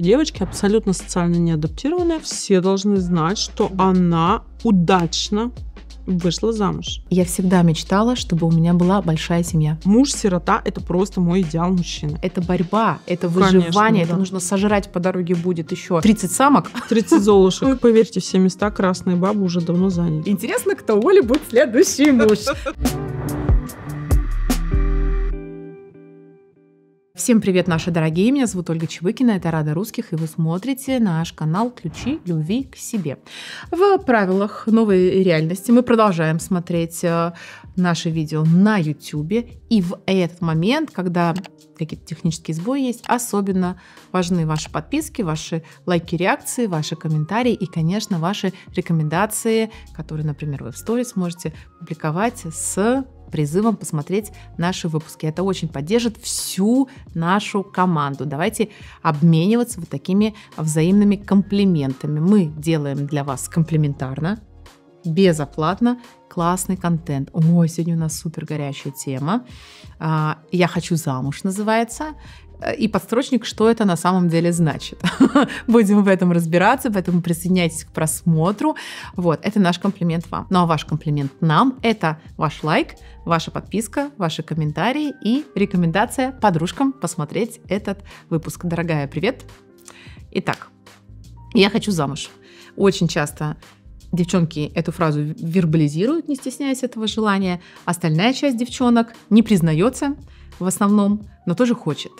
Девочки абсолютно социально не адаптированные, все должны знать, что она удачно вышла замуж. Я всегда мечтала, чтобы у меня была большая семья. Муж-сирота – это просто мой идеал мужчины. Это борьба, это выживание, Конечно, это да. нужно сожрать по дороге будет еще 30 самок. 30 золушек. Поверьте, все места красные бабы уже давно заняты. Интересно, кто Оли будет следующий муж. Всем привет, наши дорогие! Меня зовут Ольга Чебыкина, это Рада Русских, и вы смотрите наш канал «Ключи любви к себе». В правилах новой реальности мы продолжаем смотреть э, наши видео на YouTube, и в этот момент, когда какие-то технические сбои есть, особенно важны ваши подписки, ваши лайки, реакции, ваши комментарии и, конечно, ваши рекомендации, которые, например, вы в сторис можете публиковать с призывом посмотреть наши выпуски. Это очень поддержит всю нашу команду. Давайте обмениваться вот такими взаимными комплиментами. Мы делаем для вас комплиментарно, безоплатно классный контент. Ой, сегодня у нас супер горячая тема. А, «Я хочу замуж» называется. Э, и подстрочник, что это на самом деле значит. Будем в этом разбираться, поэтому присоединяйтесь к просмотру. Вот, это наш комплимент вам. Ну а ваш комплимент нам – это ваш лайк, ваша подписка, ваши комментарии и рекомендация подружкам посмотреть этот выпуск. Дорогая, привет! Итак, я хочу замуж. Очень часто девчонки эту фразу вербализируют, не стесняясь этого желания. Остальная часть девчонок не признается в основном но тоже хочет.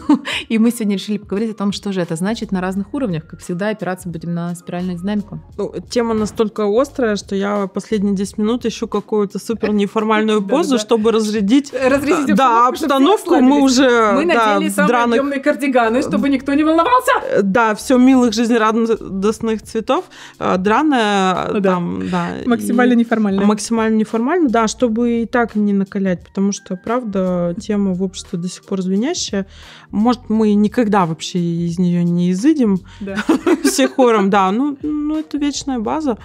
И мы сегодня решили поговорить о том, что же это значит на разных уровнях. Как всегда, опираться будем на спиральную динамику. Ну, тема настолько острая, что я последние 10 минут ищу какую-то супер неформальную позу, чтобы разрядить разрядить э, да, обстановку. Мы уже мы надели самые объемные кардиганы, э, чтобы никто не волновался. Э, да, все милых жизнерадостных цветов, драная, там, да. Максимально неформально. Максимально неформально, да, чтобы и так не накалять, потому что, правда, тема в обществе до сих пор инфу разлюнящая. Может, мы никогда вообще из нее не изыдем да. все хором, да, ну, ну это вечная база.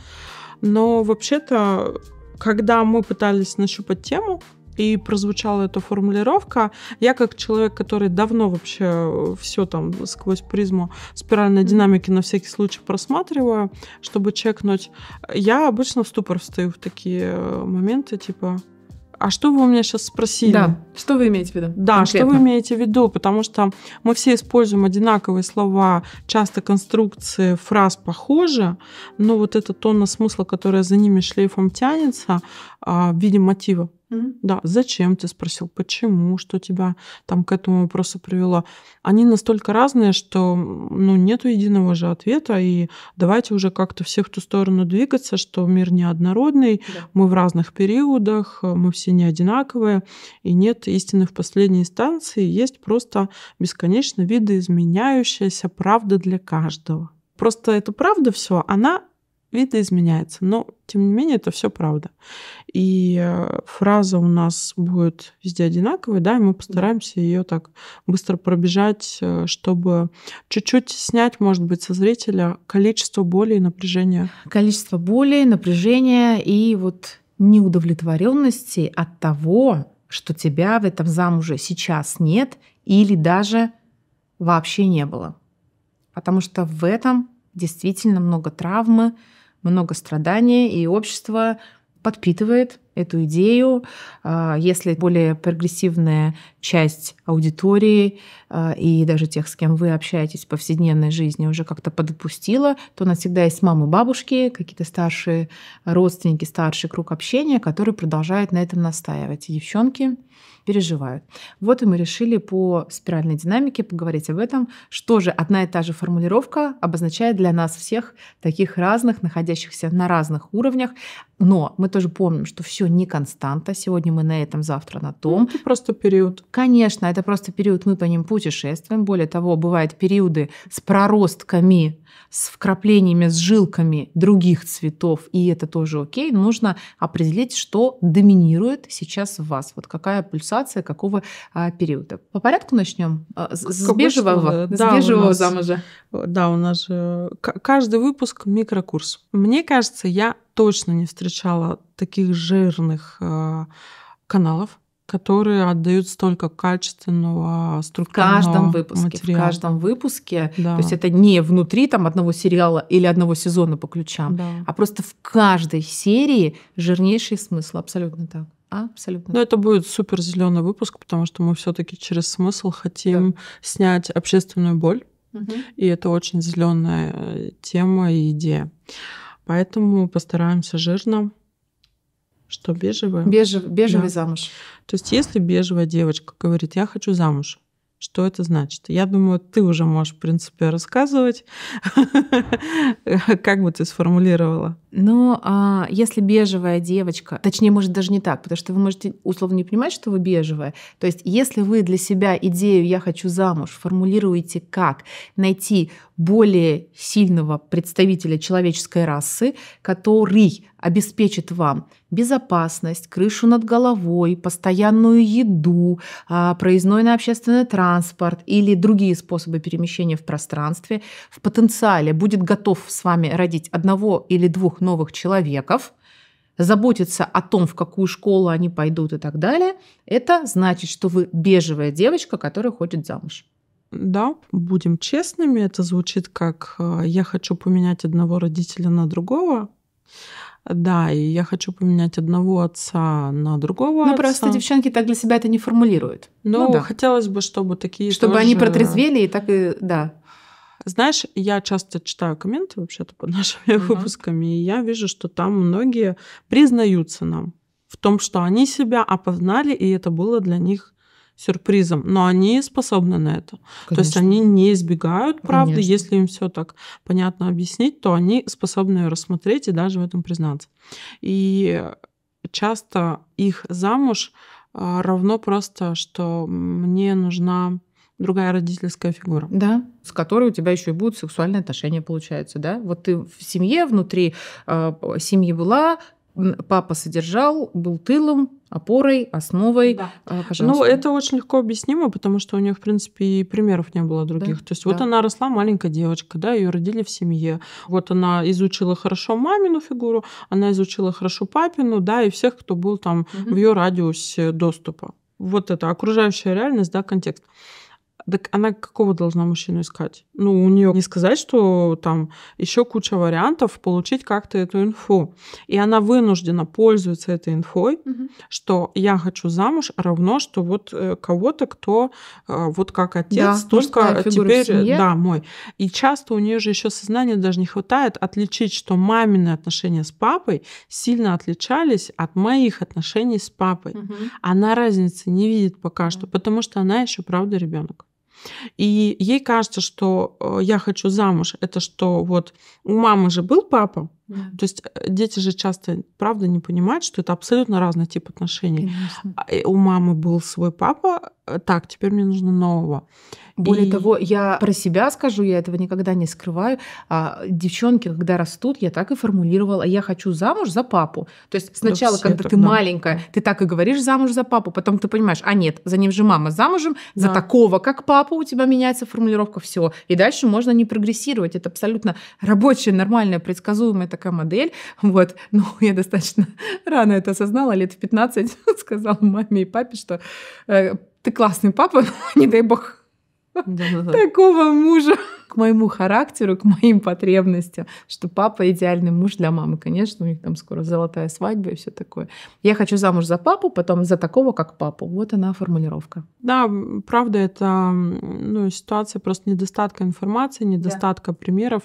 Но вообще-то, когда мы пытались нащупать тему, и прозвучала эта формулировка. Я как человек, который давно вообще все там сквозь призму спиральной динамики на всякий случай просматриваю, чтобы чекнуть, я обычно в ступор встаю в такие моменты, типа, а что вы у меня сейчас спросили? Да, что вы имеете в виду? Да, конкретно? что вы имеете в виду, потому что мы все используем одинаковые слова, часто конструкции фраз похожи, но вот эта тонна смысла, которая за ними шлейфом тянется а, в виде мотива, да, зачем ты спросил, почему, что тебя там к этому вопросу привело. Они настолько разные, что ну, нету единого же ответа, и давайте уже как-то все в ту сторону двигаться, что мир неоднородный, да. мы в разных периодах, э, мы все не одинаковые, и нет истины в последней инстанции, есть просто бесконечно видоизменяющаяся правда для каждого. Просто это правда все, она видоизменяется. Но, тем не менее, это все правда. И э, фраза у нас будет везде одинаковая, да, и мы постараемся ее так быстро пробежать, э, чтобы чуть-чуть снять, может быть, со зрителя количество боли и напряжения. Количество боли, напряжения и вот неудовлетворенности от того, что тебя в этом замуже сейчас нет или даже вообще не было. Потому что в этом действительно много травмы, много страдания, и общество подпитывает эту идею. А, если более прогрессивная часть аудитории а, и даже тех, с кем вы общаетесь в повседневной жизни, уже как-то подпустила, то у нас всегда есть мамы, бабушки, какие-то старшие родственники, старший круг общения, который продолжает на этом настаивать. И девчонки переживают. Вот и мы решили по спиральной динамике поговорить об этом, что же одна и та же формулировка обозначает для нас всех таких разных, находящихся на разных уровнях. Но мы тоже помним, что все не константа. Сегодня мы на этом, завтра на том. Ну, это просто период. Конечно, это просто период, мы по ним путешествуем. Более того, бывают периоды с проростками с вкраплениями, с жилками других цветов, и это тоже окей, нужно определить, что доминирует сейчас в вас. Вот какая пульсация, какого а, периода. По порядку начнем? А, с, с бежевого, да, с бежевого нас, замужа. Э, да, у нас же э, каждый выпуск микрокурс. Мне кажется, я точно не встречала таких жирных э, каналов которые отдают столько качественного структурного в каждом выпуске, материала. В каждом выпуске. Да. То есть это не внутри там, одного сериала или одного сезона по ключам, да. а просто в каждой серии жирнейший смысл. Абсолютно так. Абсолютно. Но ну, это будет супер зеленый выпуск, потому что мы все-таки через смысл хотим да. снять общественную боль. Угу. И это очень зеленая э, тема и идея. Поэтому постараемся жирно. Что, бежевая? Бежев, бежевый да. замуж. То есть если бежевая девочка говорит, я хочу замуж, что это значит? Я думаю, ты уже можешь, в принципе, рассказывать, как бы ты сформулировала. Ну, а если бежевая девочка, точнее, может, даже не так, потому что вы можете условно не понимать, что вы бежевая. То есть, если вы для себя идею «я хочу замуж» формулируете как найти более сильного представителя человеческой расы, который обеспечит вам безопасность, крышу над головой, постоянную еду, а, проездной на общественный транспорт или другие способы перемещения в пространстве, в потенциале будет готов с вами родить одного или двух новых человеков, заботиться о том, в какую школу они пойдут и так далее, это значит, что вы бежевая девочка, которая хочет замуж. Да, будем честными, это звучит как э, «я хочу поменять одного родителя на другого», да, и я хочу поменять одного отца на другого ну, отца. Ну, просто девчонки так для себя это не формулируют. Ну, ну да. хотелось бы, чтобы такие Чтобы тоже... они протрезвели и так и... Да. Знаешь, я часто читаю комменты вообще-то под нашими uh-huh. выпусками, и я вижу, что там многие признаются нам в том, что они себя опознали, и это было для них сюрпризом, но они способны на это. Конечно. То есть они не избегают правды, Конечно. если им все так понятно объяснить, то они способны ее рассмотреть и даже в этом признаться. И часто их замуж а, равно просто, что мне нужна другая родительская фигура. Да, с которой у тебя еще и будут сексуальные отношения, получается, да? Вот ты в семье внутри э, семьи была, папа содержал, был тылом, опорой, основой. Да. А, Ну, это очень легко объяснимо, потому что у нее, в принципе, и примеров не было других. Да, То есть да. вот она росла маленькая девочка, да, ее родили в семье. Вот она изучила хорошо мамину фигуру, она изучила хорошо папину, да, и всех, кто был там угу. в ее радиусе доступа. Вот это окружающая реальность, да, контекст. Так она какого должна мужчину искать? Ну, у нее не сказать, что там еще куча вариантов получить как-то эту инфу. И она вынуждена пользоваться этой инфой, угу. что я хочу замуж равно, что вот э, кого-то, кто э, вот как отец, да, только теперь, э, да, мой. И часто у нее же еще сознания даже не хватает отличить, что мамины отношения с папой сильно отличались от моих отношений с папой. Угу. Она разницы не видит пока что, потому что она еще правда ребенок. И ей кажется, что э, я хочу замуж, это что вот у мамы же был папа, то есть э, дети же часто, правда, не понимают, что это абсолютно разный тип отношений. Конечно. А, у мамы был свой папа, э, так, теперь мне нужно нового. Более и... того, я про себя скажу, я этого никогда не скрываю. А, девчонки, когда растут, я так и формулировала, я хочу замуж за папу. То есть сначала, да когда это, ты да. маленькая, ты так и говоришь замуж за папу, потом ты понимаешь, а нет, за ним же мама замужем, да. за такого, как папа, у тебя меняется формулировка, все. И дальше можно не прогрессировать. Это абсолютно рабочая, нормальная, предсказуемая такая модель, вот, ну, я достаточно рано это осознала, лет в 15 сказала маме и папе, что э, ты классный папа, не дай бог такого мужа к моему характеру, к моим потребностям, что папа идеальный муж для мамы. Конечно, у них там скоро золотая свадьба и все такое. Я хочу замуж за папу, потом за такого, как папу. Вот она формулировка. Да, правда, это ну, ситуация просто недостатка информации, недостатка да. примеров.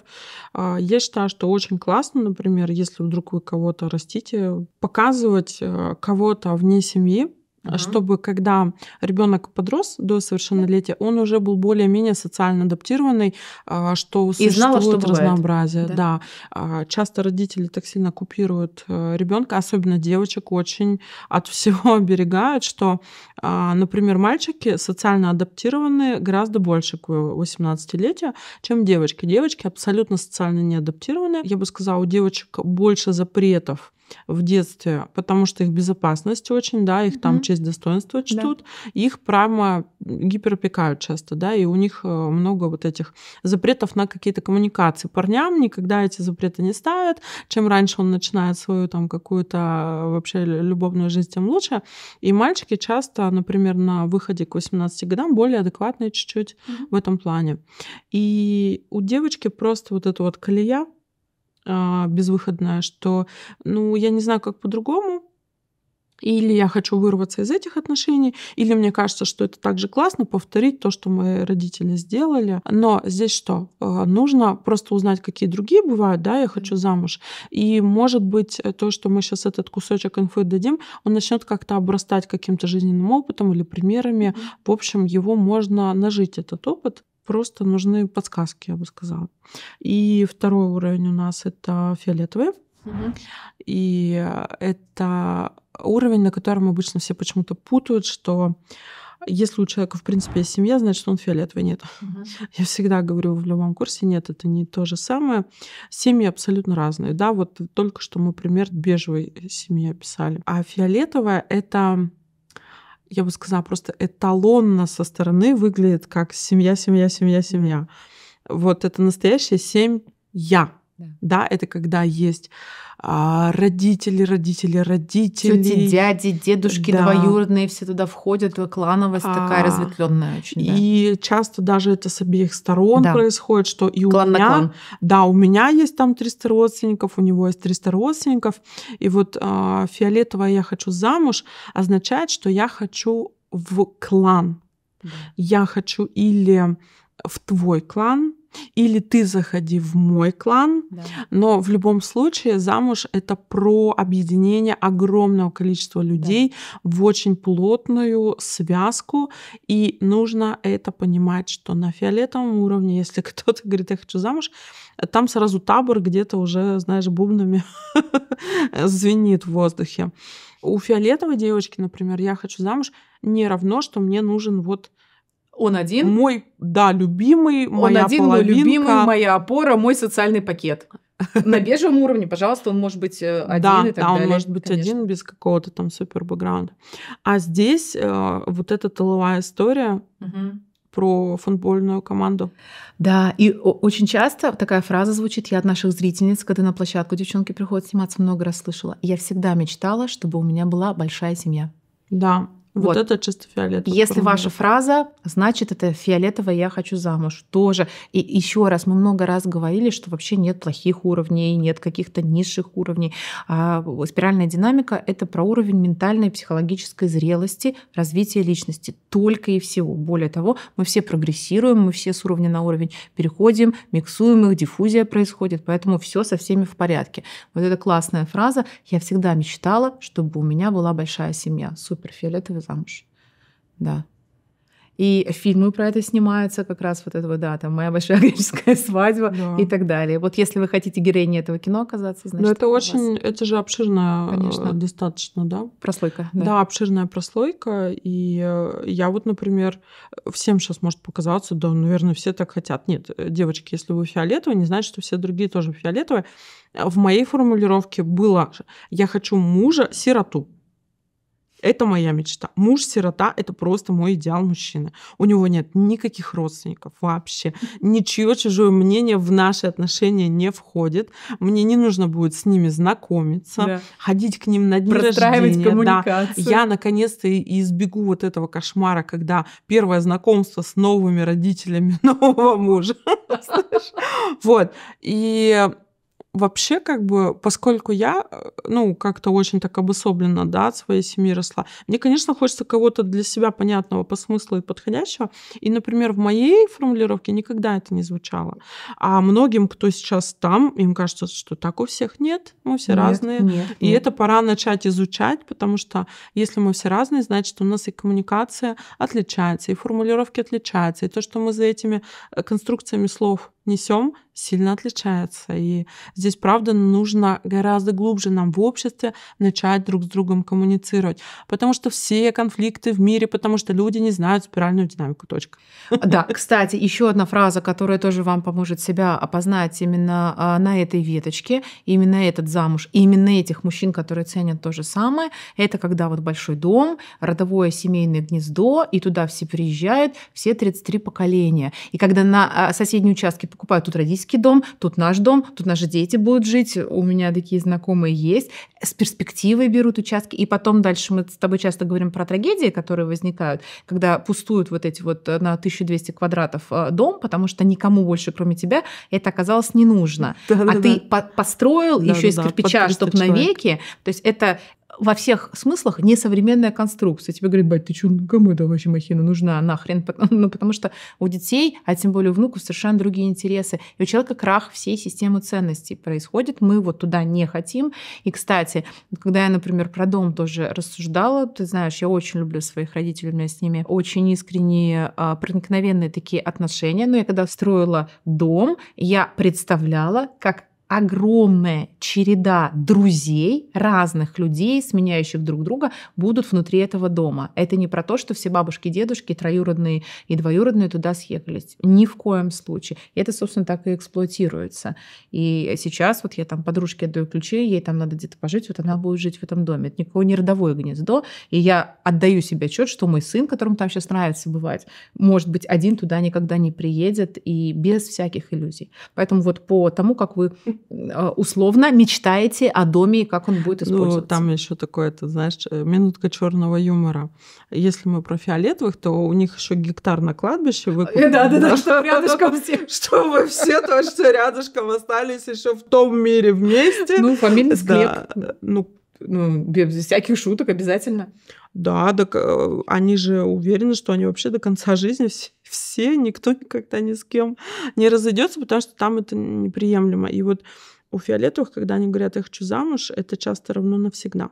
Я а, считаю, что очень классно, например, если вдруг вы кого-то растите, показывать э, кого-то вне семьи, угу. чтобы когда ребенок подрос до совершеннолетия, он уже был более-менее социально адаптированный, а, что и существует знала, что разнообразие. да? да, а, часто родители так сильно купируют э, ребенка, особенно девочек, очень от всего оберегают, что, а, например, мальчики социально адаптированы гораздо больше к 18-летию, чем девочки. Девочки абсолютно социально не адаптированы. Я бы сказала, у девочек больше запретов в детстве, потому что их безопасность очень, да, их mm-hmm. там честь достоинства чтут, да. их прямо гиперопекают часто, да, и у них э, много вот этих запретов на какие-то коммуникации. Парням никогда эти запреты не ставят. Чем раньше он начинает свою там какую-то э, вообще любовную жизнь, тем лучше. И мальчики часто, например, на выходе к 18 годам более адекватные чуть-чуть mm-hmm. в этом плане. И у девочки просто вот эта вот колея, а, безвыходная, что, ну, я не знаю, как по-другому, или я хочу вырваться из этих отношений, или мне кажется, что это также классно повторить то, что мои родители сделали. Но здесь что? А, нужно просто узнать, какие другие бывают, да, я хочу замуж. И может быть то, что мы сейчас этот кусочек инфы дадим, он начнет как-то обрастать каким-то жизненным опытом или примерами. В общем, его можно нажить, этот опыт просто нужны подсказки, я бы сказала. И второй уровень у нас это фиолетовый. Угу. И э, это уровень, на котором обычно все почему-то путают, что если у человека, в принципе, есть семья, значит, он фиолетовый. Нет. Угу. Я всегда говорю в любом курсе, нет, это не то же самое. Семьи абсолютно разные. Да, вот только что мы пример бежевой семьи описали. А фиолетовая — это я бы сказала, просто эталонно со стороны выглядит как семья, семья, семья, семья. Вот это настоящая семья, Да. да, это когда есть а родители, родители, родители. Тети, дяди, дедушки да. двоюродные, все туда входят, клановость а, такая разветвленная очень. Да. И часто даже это с обеих сторон да. происходит, что и клан у меня, клан. да, у меня есть там 300 родственников, у него есть 300 родственников, и вот э, фиолетовая я хочу замуж означает, что я хочу в клан. Да. Я хочу или в твой клан, или ты заходи в мой клан, да. но в любом случае замуж это про объединение огромного количества людей да. в очень плотную связку, и нужно это понимать, что на фиолетовом уровне, если кто-то говорит, я хочу замуж, там сразу табор где-то уже, знаешь, бубнами звенит в воздухе. У фиолетовой девочки, например, я хочу замуж, не равно, что мне нужен вот он один. Мой, да, любимый, он моя Он один, половинка. мой любимый, моя опора, мой социальный пакет. На бежевом уровне, пожалуйста, он может быть э, один да, и так да, далее. он может быть Конечно. один без какого-то там супер бэкграунда. А здесь э, вот эта тыловая история, угу про футбольную команду. Да, и очень часто такая фраза звучит, я от наших зрительниц, когда на площадку девчонки приходят сниматься, много раз слышала. Я всегда мечтала, чтобы у меня была большая семья. Да, вот, вот это чисто фиолетовый. Если формулы. ваша фраза, значит, это фиолетовое «я хочу замуж» тоже. И еще раз, мы много раз говорили, что вообще нет плохих уровней, нет каких-то низших уровней. А э, спиральная динамика — это про уровень ментальной и психологической зрелости, развития личности. Только и всего. Более того, мы все прогрессируем, мы все с уровня на уровень переходим, миксуем их, диффузия происходит, поэтому все со всеми в порядке. Вот эта классная фраза «Я всегда мечтала, чтобы у меня была большая семья». Супер, фиолетовый замуж. Да. И фильмы про это снимаются, как раз вот этого, да, там «Моя большая греческая свадьба» да. и так далее. Вот если вы хотите героиней этого кино оказаться, значит... Но это очень, вас... это же обширная Конечно. Э, достаточно, да? Прослойка, да. Да, обширная прослойка. И э, я вот, например, всем сейчас может показаться, да, наверное, все так хотят. Нет, э, девочки, если вы фиолетовые, не значит, что все другие тоже фиолетовые. В моей формулировке было «я хочу мужа-сироту». Это моя мечта. Муж-сирота – это просто мой идеал мужчины. У него нет никаких родственников вообще. Ничего чужое мнение в наши отношения не входит. Мне не нужно будет с ними знакомиться, да. ходить к ним на дни рождения. коммуникацию. Да. Я, наконец-то, избегу вот этого кошмара, когда первое знакомство с новыми родителями нового мужа. Вот. И вообще, как бы, поскольку я, э, ну, как-то очень так обособленно, да, от своей семьи росла, мне, конечно, хочется кого-то для себя понятного по смыслу и подходящего. И, например, в моей формулировке никогда это не звучало. А многим, кто сейчас там, им кажется, что так у всех нет, мы все нет, разные. Нет, и нет. это пора начать изучать, потому что если мы все разные, значит, у нас и коммуникация отличается, и формулировки отличаются, и то, что мы за этими э, конструкциями слов несем, сильно отличается. И здесь, правда, нужно гораздо глубже нам в обществе начать друг с другом коммуницировать. Потому что все конфликты в мире, потому что люди не знают спиральную динамику. Точка. Да, кстати, еще одна фраза, которая тоже вам поможет себя опознать именно а, на этой веточке, именно этот замуж, именно этих мужчин, которые ценят то же самое, это когда вот большой дом, родовое семейное гнездо, и туда все приезжают, все 33 поколения. И когда на а, соседние участки покупают тут родительский дом, тут наш дом, тут наши дети будут жить, у меня такие знакомые есть, с перспективой берут участки, и потом дальше мы с тобой часто говорим про трагедии, которые возникают, когда пустуют вот эти вот э, на 1200 квадратов э, дом, потому что никому больше, кроме тебя, это оказалось не нужно. Да, а да, ты да. построил да, еще да, из кирпича, чтобы навеки. То есть это во всех смыслах несовременная конструкция. Тебе говорят, бать, ты чё, кому эта вообще махина нужна нахрен? Ну, потому что у детей, а тем более у внуков, совершенно другие интересы. И у человека крах всей системы ценностей происходит. Мы вот туда не хотим. И, кстати, когда я, например, про дом тоже рассуждала, ты знаешь, я очень люблю своих родителей, у меня с ними очень искренние, а, проникновенные такие отношения. Но я когда строила дом, я представляла, как огромная череда друзей, разных людей, сменяющих друг друга, будут внутри этого дома. Это не про то, что все бабушки, дедушки, троюродные и двоюродные туда съехались. Ни в коем случае. это, собственно, так и эксплуатируется. И сейчас вот я там подружке отдаю ключи, ей там надо где-то пожить, вот она будет жить в этом доме. Это никакое не родовое гнездо. И я отдаю себе отчет, что мой сын, которому там сейчас нравится бывать, может быть, один туда никогда не приедет и без всяких иллюзий. Поэтому вот по тому, как вы Э, условно мечтаете о доме и как он будет ну, использоваться. Ну, там еще такое, это знаешь, э, минутка черного юмора. Если мы про фиолетовых, то у них еще гектар на кладбище э, выкупили. Да, да, да, что рядышком все. Что вы все то, что рядышком остались еще в том мире вместе. Ну, фамильный склеп. Ну, ну, без всяких шуток обязательно. Да, так э, они же уверены, что они вообще до конца жизни все, все никто никогда ни с кем не разойдется, потому что там это неприемлемо. И вот у фиолетовых, когда они говорят, я хочу замуж, это часто равно навсегда.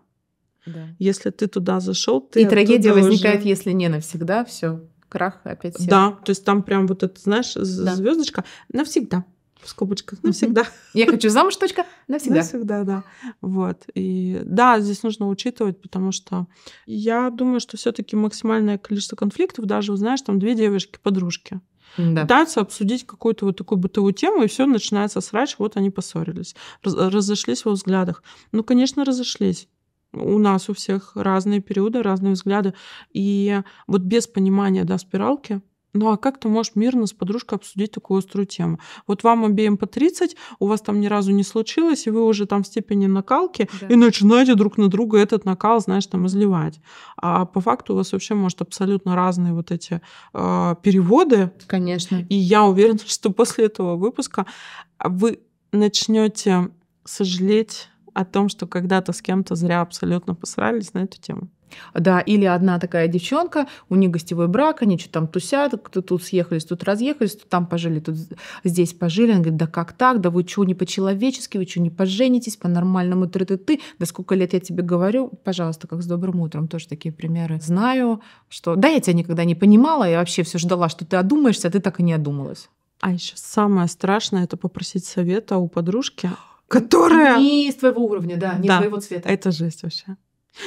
Да. Если ты туда зашел, ты... И трагедия возникает, уже... если не навсегда, все, крах опять. Сел. Да, то есть там прям вот это, знаешь, да. звездочка навсегда в скобочках, навсегда. Я хочу замуж, точка, навсегда. Навсегда, да. Вот. И да, здесь нужно учитывать, потому что я думаю, что все таки максимальное количество конфликтов, даже, знаешь, там две девушки-подружки, да. пытаются обсудить какую-то вот такую бытовую тему, и все начинается срач, вот они поссорились, разошлись во взглядах. Ну, конечно, разошлись. У нас у всех разные периоды, разные взгляды. И вот без понимания да, спиралки ну а как ты можешь мирно с подружкой обсудить такую острую тему? Вот вам обеим по 30, у вас там ни разу не случилось, и вы уже там в степени накалки, да. и начинаете друг на друга этот накал, знаешь, там изливать. А по факту у вас вообще, может, абсолютно разные вот эти э, переводы. Конечно. И я уверена, что после этого выпуска вы начнете сожалеть о том, что когда-то с кем-то зря абсолютно посрались на эту тему. Да, или одна такая девчонка, у них гостевой брак, они что-то там тусят, кто тут съехались, тут разъехались, тут там пожили, тут здесь пожили. Она говорит, да как так, да вы что, не по-человечески, вы что, не поженитесь по-нормальному, ты ты ты да сколько лет я тебе говорю, пожалуйста, как с добрым утром, тоже такие примеры знаю, что да, я тебя никогда не понимала, я вообще все ждала, что ты одумаешься, а ты так и не одумалась. А еще самое страшное это попросить совета у подружки, которая... Не из твоего уровня, да, не да. твоего цвета. Это жесть вообще.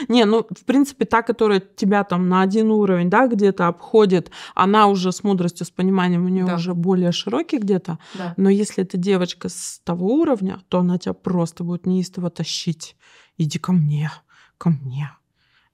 Не, ну, в принципе, та, которая тебя там на один уровень, да, где-то обходит, она уже с мудростью, с пониманием, у нее да. уже более широкий где-то. Да. Но если это девочка с того уровня, то она тебя просто будет неистово тащить. Иди ко мне, ко мне.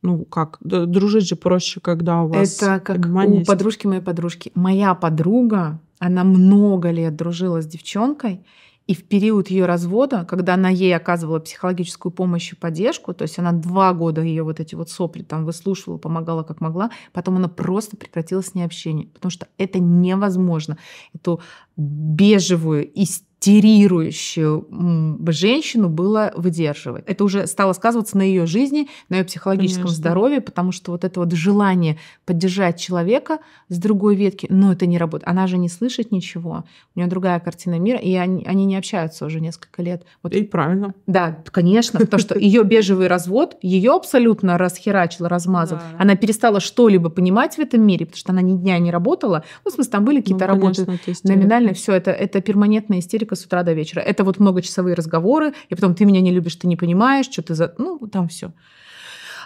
Ну, как, дружить же проще, когда у вас Это как у подружки моей подружки. Моя подруга, она много лет дружила с девчонкой, и в период ее развода, когда она ей оказывала психологическую помощь и поддержку, то есть она два года ее вот эти вот сопли там выслушивала, помогала как могла, потом она просто прекратила с ней общение, потому что это невозможно. Эту бежевую, истинную тирирующую женщину было выдерживать. Это уже стало сказываться на ее жизни, на ее психологическом Конечно. здоровье, потому что вот это вот желание поддержать человека с другой ветки, но это не работает. Она же не слышит ничего, у нее другая картина мира, и они, они не общаются уже несколько лет. Вот. И правильно. Да, конечно, потому что ее бежевый развод ее абсолютно расхерачил, размазал. Она перестала что-либо понимать в этом мире, потому что она ни дня не работала. Ну, в смысле, там были ну, какие-то работы номинальные, все это, это перманентная истерика мальчика с утра до вечера. Это вот многочасовые разговоры, и потом ты меня не любишь, ты не понимаешь, что ты за... Ну, там все.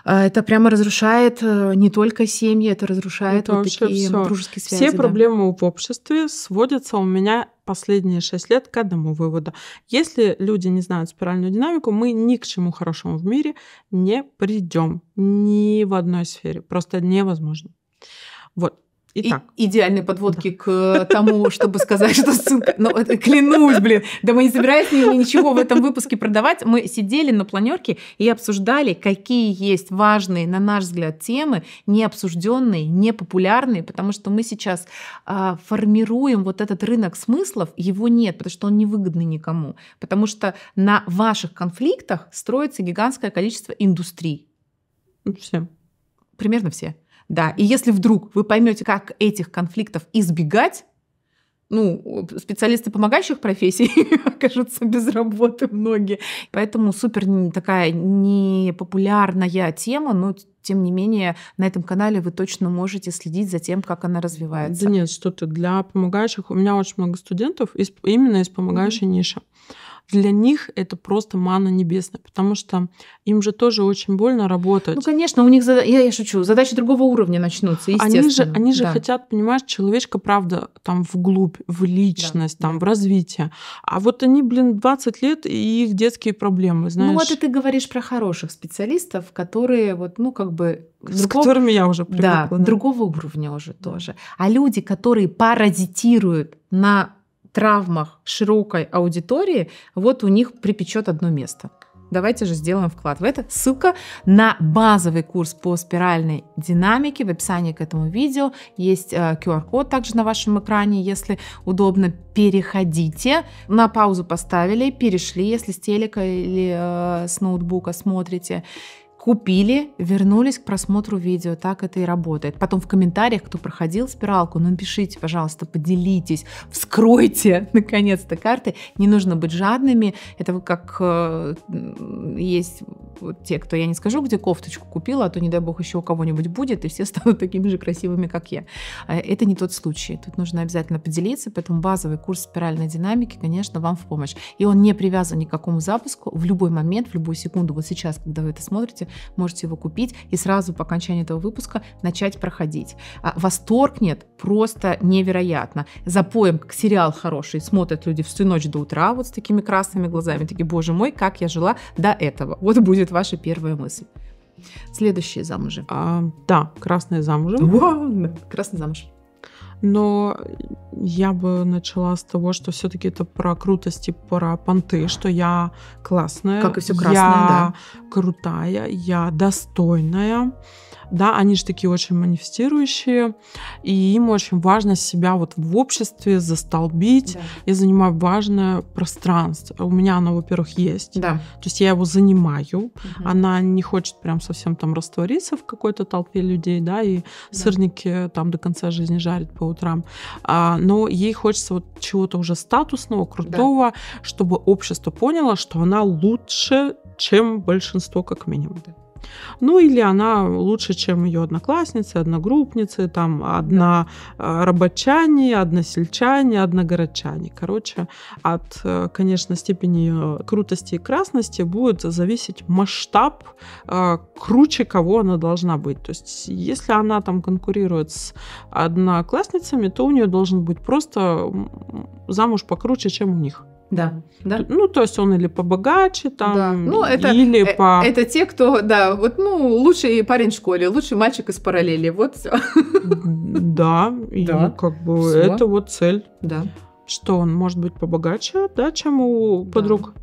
А, это прямо разрушает э, не только семьи, это разрушает это вот такие все. дружеские связи. Все да. проблемы в обществе сводятся у меня последние шесть лет к одному выводу. Если люди не знают спиральную динамику, мы ни к чему хорошему в мире не придем. Ни в одной сфере. Просто невозможно. Вот. Итак. И, идеальной подводки да. к тому, чтобы сказать, что ссылка... Ну, это, клянусь, блин. Да мы не собираемся ничего в этом выпуске продавать. Мы сидели на планерке и обсуждали, какие есть важные, на наш взгляд, темы, не обсужденные, не популярные, потому что мы сейчас а, формируем вот этот рынок смыслов, его нет, потому что он невыгодный никому. Потому что на ваших конфликтах строится гигантское количество индустрий. Все. Примерно все. Да, и если вдруг вы поймете, как этих конфликтов избегать, ну, специалисты помогающих профессий окажутся без работы многие. Поэтому супер такая непопулярная тема, но тем не менее на этом канале вы точно можете следить за тем, как она развивается. Да нет, что-то для помогающих. У меня очень много студентов из, именно из помогающей mm-hmm. ниши для них это просто мана небесная, потому что им же тоже очень больно работать. Ну, конечно, у них, зада... я, я шучу, задачи другого уровня начнутся, естественно. Они же, они же да. хотят, понимаешь, человечка, правда, там вглубь, в личность, да, там, да. в развитие. А вот они, блин, 20 лет, и их детские проблемы, знаешь. Ну, вот и ты говоришь про хороших специалистов, которые вот, ну, как бы с другого, которыми я уже привыкла. Да, да, другого уровня уже тоже. А люди, которые паразитируют на травмах широкой аудитории, вот у них припечет одно место. Давайте же сделаем вклад в это. Ссылка на базовый курс по спиральной динамике в описании к этому видео. Есть QR-код э, также на вашем экране, если удобно, переходите. На паузу поставили, перешли, если с телека или э, с ноутбука смотрите купили, вернулись к просмотру видео. Так это и работает. Потом в комментариях, кто проходил спиралку, ну, напишите, пожалуйста, поделитесь, вскройте, наконец-то, карты. Не нужно быть жадными. Это как э, есть вот те, кто, я не скажу, где кофточку купила, а то, не дай бог, еще у кого-нибудь будет, и все станут такими же красивыми, как я. А это не тот случай. Тут нужно обязательно поделиться, поэтому базовый курс спиральной динамики, конечно, вам в помощь. И он не привязан ни к какому запуску. В любой момент, в любую секунду, вот сейчас, когда вы это смотрите, можете его купить и сразу по окончании этого выпуска начать проходить. А, восторг нет, просто невероятно. Запоем, как сериал хороший, смотрят люди всю ночь до утра вот с такими красными глазами, такие, боже мой, как я жила до этого. Вот будет ваша первая мысль. Следующие замужи. А, да, красные замужи. Красный замуж. Но я бы начала с того, что все-таки это про крутости, про понты, что я классная. Как и все красное, я да. крутая, я достойная да, они же такие очень манифестирующие, и им очень важно себя вот в обществе застолбить. Да. Я занимаю важное пространство. У меня оно, во-первых, есть. Да. То есть я его занимаю. Угу. Она не хочет прям совсем там раствориться в какой-то толпе людей, да, и да. сырники там до конца жизни жарит по утрам. А, но ей хочется вот чего-то уже статусного, крутого, да. чтобы общество поняло, что она лучше, чем большинство как минимум. Да. Ну или она лучше, чем ее одноклассницы, одногруппницы, там одна э, рабочане, одна сельчане, одна одногородчане. Короче, от, э, конечно, степени ее э, крутости и красности будет зависеть масштаб, круче кого она должна быть. То есть если она там конкурирует с одноклассницами, то у нее должен быть просто замуж покруче, чем у них. Да. да. Ну, то есть он или побогаче там, да. ну, это, или э, по... Это те, кто, да, вот, ну, лучший парень в школе, лучший мальчик из параллели, вот все. Да, и да. Ну, как бы всё. это вот цель. Да. Что он может быть побогаче, да, чем у подруг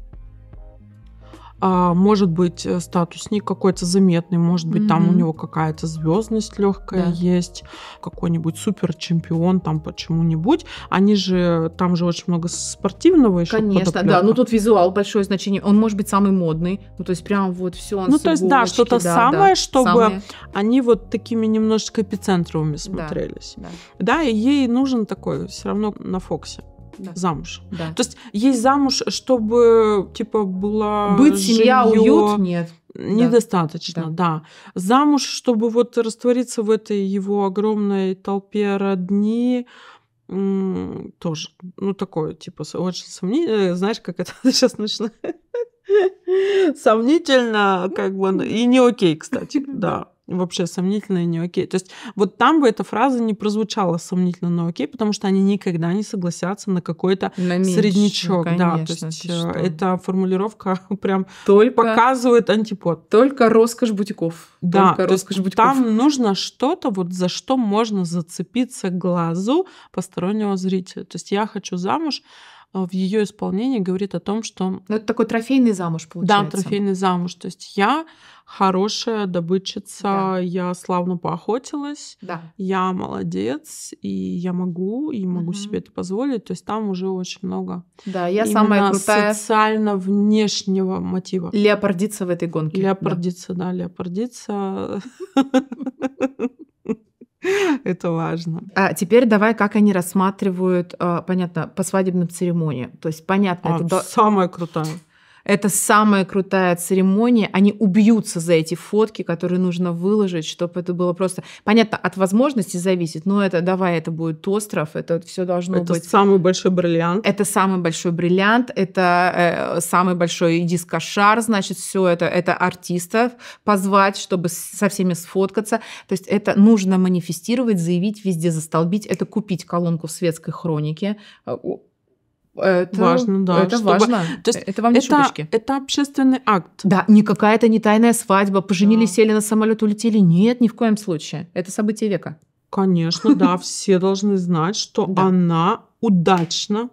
а, может быть э, статусник какой-то заметный, может быть mm-hmm. там у него какая-то звездность легкая да. есть, какой-нибудь супер чемпион там почему-нибудь. Они же там же очень много спортивного еще. Конечно, подоплека. да. Ну тут визуал большое значение. Он может быть самый модный, ну то есть прям вот все. Ну то есть да, что-то да, самое, да, чтобы самое... они вот такими немножечко эпицентровыми смотрелись. Да, да. да и ей нужен такой все равно на Фоксе да. замуж. Да. То есть есть замуж, чтобы типа была быть семья, уют нет. Недостаточно, да. да. Замуж, чтобы вот раствориться в этой его огромной толпе родни, тоже, ну, такое, типа, очень сомнительно, э, знаешь, как это сейчас начинает сомнительно, как бы, и не окей, кстати, да вообще сомнительно и не окей. То есть вот там бы эта фраза не прозвучала сомнительно, но окей, потому что они никогда не согласятся на какой-то на среднячок. конечно, да, то есть э, эта формулировка прям только, показывает антипод. Только роскошь бутиков. Да, только роскошь бутиков. там нужно что-то, вот за что можно зацепиться глазу постороннего зрителя. То есть я хочу замуж а, в ее исполнении говорит о том, что... Ну, это такой трофейный замуж получается. Да, трофейный замуж. То есть я хорошая добытчица, да. я славно поохотилась, да. я молодец, и я могу, и могу угу. себе это позволить. То есть там уже очень много да, я самая крутая... социально внешнего мотива. Леопардица в этой гонке. Леопардица, да, да леопардица. Это важно. А теперь давай, как они рассматривают, а, понятно, по свадебным церемониям. То есть, понятно, а, это... Самая крутая. Это самая крутая церемония. Они убьются за эти фотки, которые нужно выложить, чтобы это было просто... Понятно, от возможности зависит, но это давай, это будет остров, это все должно это быть... Это самый большой бриллиант. Это самый большой бриллиант, это э, самый большой дискошар, значит, все это, это артистов позвать, чтобы со всеми сфоткаться. То есть это нужно манифестировать, заявить везде, застолбить. Это купить колонку в светской хронике, э, это важно, да. Это чтобы... важно. То есть это вам не это, шуточки. Это общественный акт. Да, не какая-то не тайная свадьба. Поженились, да. сели на самолет, улетели. Нет, ни в коем случае. Это событие века. Конечно, да. Все должны знать, что она удачно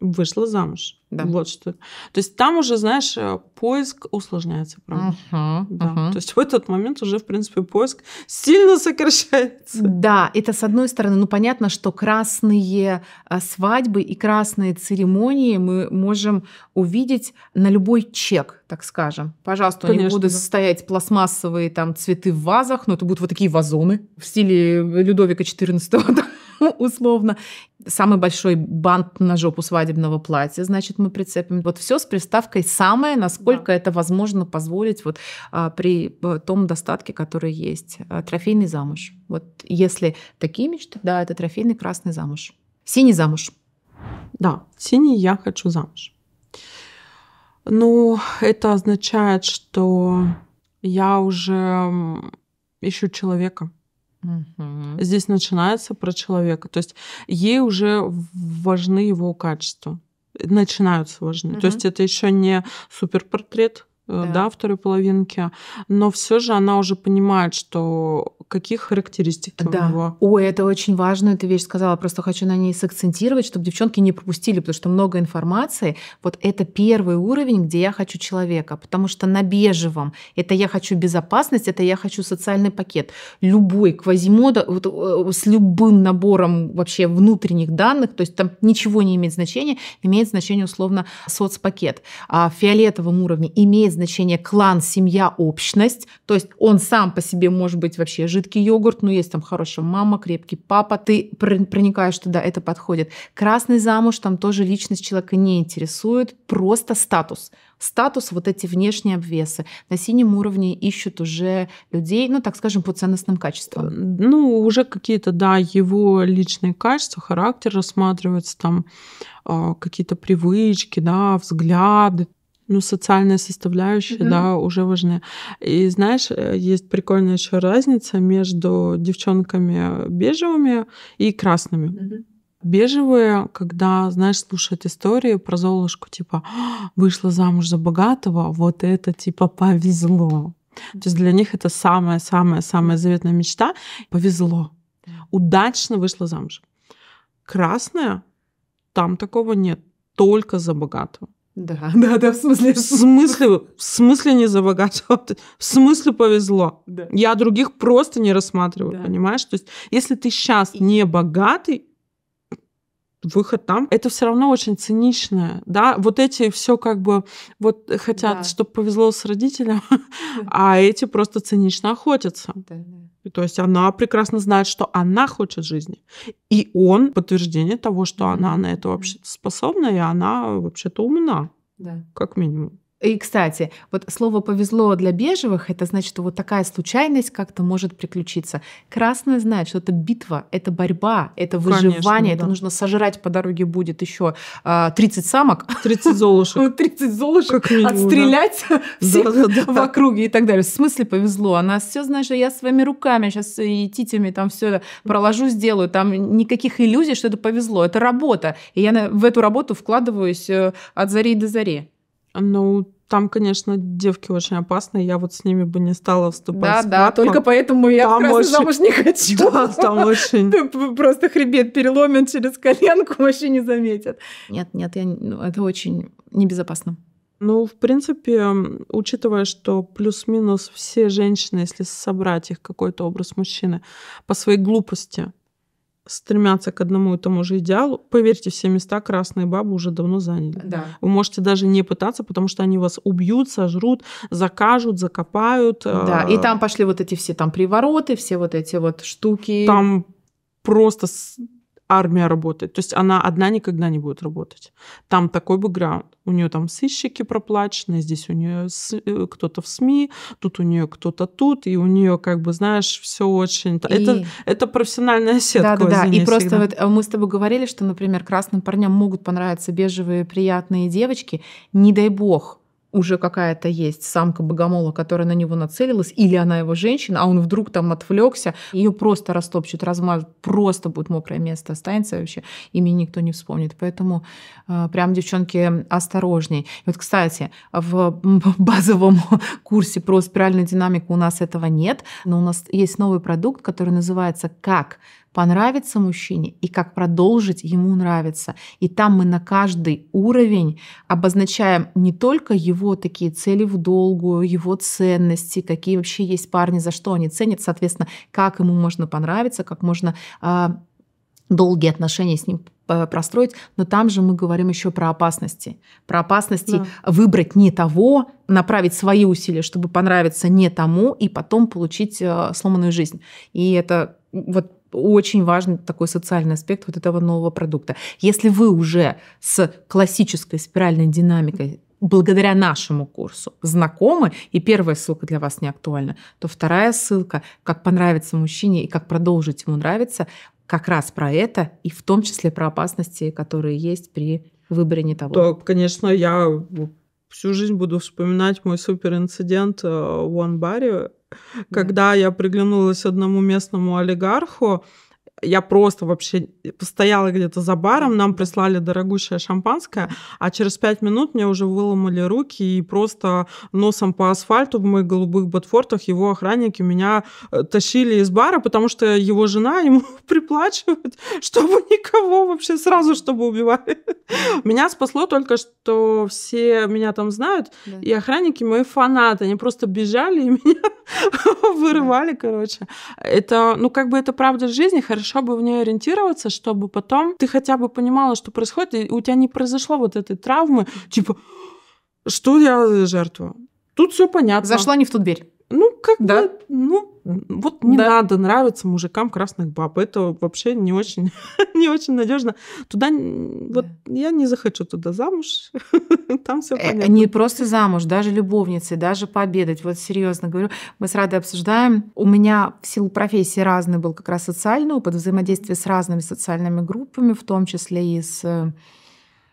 вышла замуж. Да. Вот что. То есть там уже, знаешь, э, поиск усложняется, правда? Угу, да. угу. То есть в этот момент уже, в принципе, поиск сильно сокращается. Да, это с одной стороны, ну понятно, что красные э, свадьбы и красные церемонии мы можем увидеть на любой чек, так скажем. Пожалуйста, Конечно, у будут да. состоять пластмассовые там цветы в вазах, но это будут вот такие вазоны в стиле Людовика XIV условно. Самый большой бант на жопу свадебного платья, значит, мы прицепим. Вот все с приставкой «самое», насколько да. это возможно позволить вот а, при э, том достатке, который есть. А, трофейный замуж. Вот если такие мечты, да, это трофейный красный замуж. Синий замуж. Да, синий я хочу замуж. Ну, это означает, что я уже ищу человека, Угу. Здесь начинается про человека. То есть ей уже важны его качества. Начинаются важны. Угу. То есть это еще не суперпортрет, Э, да. да, второй половинки, но все же она уже понимает, что каких характеристик да. у него. О, это очень важно, эту вещь сказала, просто хочу на ней сакцентировать, чтобы девчонки не пропустили, потому что много информации. Вот это первый уровень, где я хочу человека, потому что на бежевом это я хочу безопасность, это я хочу социальный пакет. Любой квазимода вот, э, с любым набором вообще внутренних данных, то есть там ничего не имеет значения, имеет значение условно соцпакет. А в фиолетовом уровне имеет значение клан, семья, общность. То есть он сам по себе может быть вообще жидкий йогурт, но есть там хорошая мама, крепкий папа, ты проникаешь туда, это подходит. Красный замуж, там тоже личность человека не интересует, просто статус статус, вот эти внешние обвесы. На синем уровне ищут уже людей, ну, так скажем, по ценностным качествам. Э, ну, уже какие-то, да, его личные качества, характер рассматриваются там э, какие-то привычки, да, взгляды, ну, социальная составляющая, mm-hmm. да, уже важны. И знаешь, э, есть прикольная еще разница между девчонками бежевыми и красными. Mm-hmm. Бежевые, когда, знаешь, слушают истории про Золушку, типа, вышла замуж за богатого, вот это, типа, повезло. То есть для них это самая-самая-самая заветная мечта. Повезло. Удачно вышла замуж. Красная, там такого нет, только за богатого. Да, да, да, в смысле. В смысле, в смысле не забогател? В смысле повезло? Да. Я других просто не рассматриваю, да. понимаешь? То есть, если ты сейчас не богатый, выход там. Это все равно очень цинично, да. Вот эти все как бы вот хотят, да. чтобы повезло с родителем, а эти просто цинично охотятся. Да. То есть она прекрасно знает, что она хочет жизни. И он подтверждение того, что она на это вообще способна, и она вообще-то умна. Как минимум. И, кстати, вот слово «повезло» для бежевых — это значит, что вот такая случайность как-то может приключиться. Красное знает, что это битва, это борьба, это выживание, Конечно, это да. нужно сожрать по дороге будет еще 30 а, самок. 30 золушек. 30 ну, золушек, минимум, отстрелять да. всех да, да, в округе и так далее. В смысле повезло? Она все, знаешь, я своими руками сейчас и титями там все проложу, сделаю. Там никаких иллюзий, что это повезло. Это работа. И я в эту работу вкладываюсь э, от зари до зари. Ну, там, конечно, девки очень опасные, я вот с ними бы не стала вступать да, в Да, только поэтому я там очень... замуж не хочу. Да, там очень... Просто хребет переломен через коленку, вообще не заметят. Нет, нет, я... Ну, это очень небезопасно. Ну, в принципе, учитывая, что плюс-минус все женщины, если собрать их какой-то образ мужчины, по своей глупости стремятся к одному и тому же идеалу, поверьте, все места красные бабы уже давно заняли. Да. Вы можете даже не пытаться, потому что они вас убьют, сожрут, закажут, закопают. Да, а, и там пошли вот эти все там привороты, все вот эти вот штуки. Там просто армия работает. То есть она одна никогда не будет работать. Там такой бэкграунд. У нее там сыщики проплачены, здесь у нее э, кто-то в СМИ, тут у нее кто-то тут, и у нее, как бы, знаешь, все очень... И... Это, это профессиональная сетка. Да-да-да, и всегда. просто вот э, мы с тобой говорили, что, например, красным парням могут понравиться бежевые приятные девочки, не дай бог, уже какая-то есть самка богомола, которая на него нацелилась, или она его женщина, а он вдруг там отвлекся, ее просто растопчут, размажут, просто будет мокрое место, останется вообще, ими никто не вспомнит. Поэтому э, прям, девчонки, осторожней. И вот, кстати, в базовом курсе про спиральную динамику у нас этого нет, но у нас есть новый продукт, который называется «Как понравится мужчине и как продолжить ему нравиться. И там мы на каждый уровень обозначаем не только его такие цели в долгую, его ценности, какие вообще есть парни, за что они ценят, соответственно, как ему можно понравиться, как можно э, долгие отношения с ним э, простроить, но там же мы говорим еще про опасности. Про опасности да. выбрать не того, направить свои усилия, чтобы понравиться не тому, и потом получить э, сломанную жизнь. И это вот очень важен такой социальный аспект вот этого нового продукта. Если вы уже с классической спиральной динамикой благодаря нашему курсу знакомы, и первая ссылка для вас не актуальна, то вторая ссылка, как понравится мужчине и как продолжить ему нравиться, как раз про это, и в том числе про опасности, которые есть при выборе не того. То, конечно, я всю жизнь буду вспоминать мой суперинцидент э, в One Баре когда я приглянулась одному местному олигарху, я просто вообще постояла где-то за баром, нам прислали дорогущее шампанское, а через пять минут мне уже выломали руки и просто носом по асфальту в моих голубых ботфортах его охранники меня э, тащили из бара, потому что его жена ему приплачивает, чтобы никого вообще сразу, чтобы убивали. Меня спасло только, что все меня там знают, да. и охранники мои фанаты, они просто бежали и меня вырывали, короче. Это, ну, как бы это правда жизни, хорошо хорошо бы в ней ориентироваться, чтобы потом ты хотя бы понимала, что происходит, и у тебя не произошло вот этой травмы, типа, что я жертва? Тут все понятно. Зашла не в ту дверь. Ну, как да. бы, ну, вот не да. надо нравиться мужикам красных баб. Это вообще не очень, не очень надежно. Туда, вот да. я не захочу туда замуж. Там все э, понятно. Не просто замуж, даже любовницы, даже пообедать. Вот серьезно говорю, мы с Радой обсуждаем. У меня в силу профессии разный был как раз социальный опыт взаимодействия с разными социальными группами, в том числе и с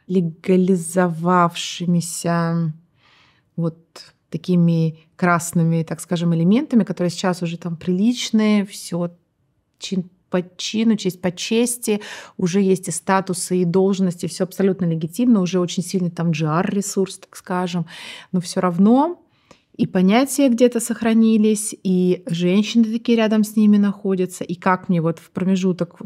легализовавшимися вот такими красными, так скажем, элементами, которые сейчас уже там приличные, все чин по чину, честь по чести, уже есть и статусы, и должности, все абсолютно легитимно, уже очень сильный там GR-ресурс, так скажем, но все равно и понятия где-то сохранились, и женщины такие рядом с ними находятся, и как мне вот в промежуток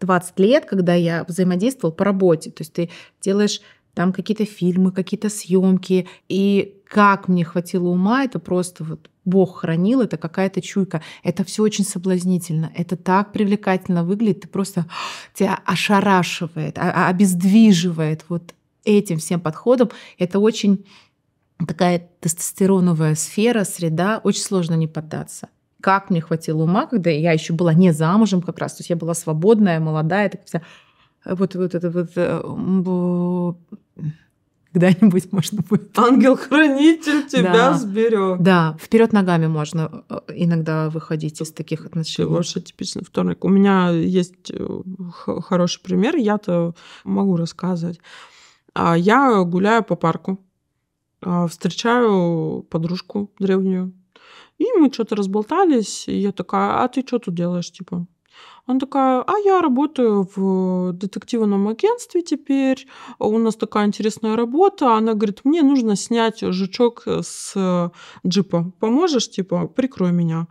20 лет, когда я взаимодействовал по работе, то есть ты делаешь там какие-то фильмы, какие-то съемки. И как мне хватило ума, это просто вот Бог хранил, это какая-то чуйка. Это все очень соблазнительно, это так привлекательно выглядит, ты просто тебя ошарашивает, а, а, обездвиживает вот этим всем подходом. Это очень такая тестостероновая сфера, среда, очень сложно не поддаться как мне хватило ума, когда я еще была не замужем как раз, то есть я была свободная, молодая, так вся вот, вот это вот э, когда-нибудь можно будет. Ангел-хранитель тебя да. сберег. Да, вперед ногами можно э, иногда выходить из таких отношений. Лучше типичный вторник. У меня есть э, хороший пример, я-то могу рассказывать. А, я гуляю по парку, а, встречаю подружку древнюю, и мы что-то разболтались, и я такая, а ты что тут делаешь, типа? Она такая, а я работаю в э, детективном агентстве теперь, у нас такая интересная работа. Она говорит, мне нужно снять жучок с э, джипа, поможешь, типа, прикрой меня.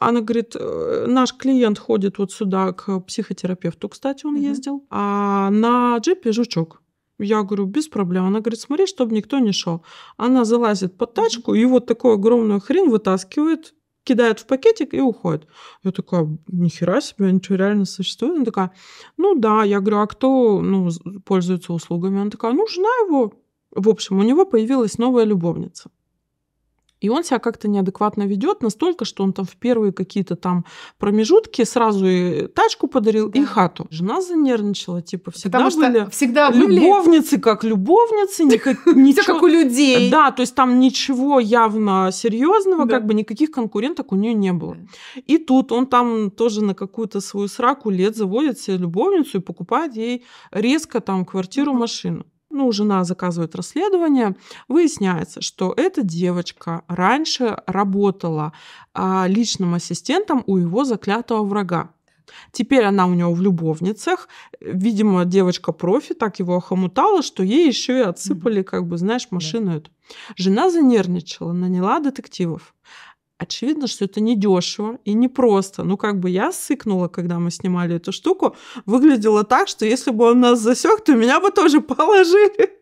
Она говорит, «Э, наш клиент ходит вот сюда к психотерапевту, кстати, он mm-hmm. ездил, а на джипе жучок. Я говорю, без проблем. Она говорит, смотри, чтобы никто не шел. Она залазит под тачку и вот такую огромную хрень вытаскивает кидают в пакетик и уходят. Я такая, нихера себе, они что реально существуют Она такая, ну да, я говорю, а кто ну, пользуется услугами? Она такая, ну жена его. В общем, у него появилась новая любовница. И он себя как-то неадекватно ведет настолько, что он там в первые какие-то там промежутки сразу и тачку подарил, да. и хату. Жена занервничала, типа всегда были всегда любовницы были... как любовницы, никак, ничего... как у людей. Да, то есть там ничего явно серьезного, как бы никаких конкуренток у нее не было. И тут он там тоже на какую-то свою сраку лет заводит себе любовницу и покупает ей резко там квартиру, машину ну, жена заказывает расследование, выясняется, что эта девочка раньше работала а, личным ассистентом у его заклятого врага. Теперь она у него в любовницах. Видимо, девочка профи так его охомутала, что ей еще и отсыпали, как бы, знаешь, машину эту. Жена занервничала, наняла детективов. Очевидно, что это не дешево и не просто. Ну, как бы я сыкнула, когда мы снимали эту штуку. Выглядело так, что если бы он нас засек, то меня бы тоже положили.